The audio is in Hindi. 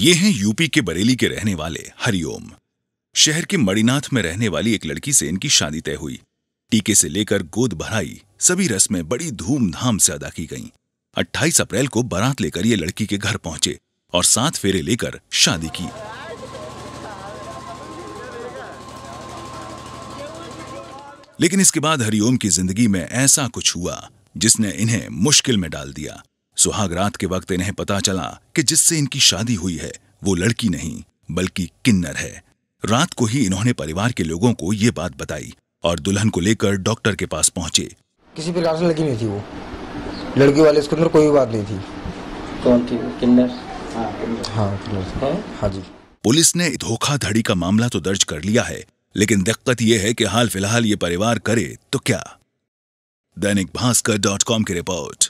ये हैं यूपी के बरेली के रहने वाले हरिओम शहर के मणिनाथ में रहने वाली एक लड़की से इनकी शादी तय हुई टीके से लेकर गोद भराई सभी रस्में बड़ी धूमधाम से अदा की गईं। 28 अप्रैल को बारात लेकर ये लड़की के घर पहुंचे और सात फेरे लेकर शादी की लेकिन इसके बाद हरिओम की जिंदगी में ऐसा कुछ हुआ जिसने इन्हें मुश्किल में डाल दिया सुहाग रात के वक्त इन्हें पता चला कि जिससे इनकी शादी हुई है वो लड़की नहीं बल्कि किन्नर है रात को ही इन्होंने परिवार के लोगों को ये बात बताई और दुल्हन को लेकर डॉक्टर के पास पहुंचे किसी प्रकार से लगी नहीं थी वो लड़की वाले इसके अंदर कोई बात नहीं थी कौन थी किन्नर हाँ किन्नर हाँ, किन्नर हाँ जी पुलिस ने धोखाधड़ी का मामला तो दर्ज कर लिया है लेकिन दिक्कत यह है कि हाल फिलहाल ये परिवार करे तो क्या दैनिक भास्कर डॉट कॉम की रिपोर्ट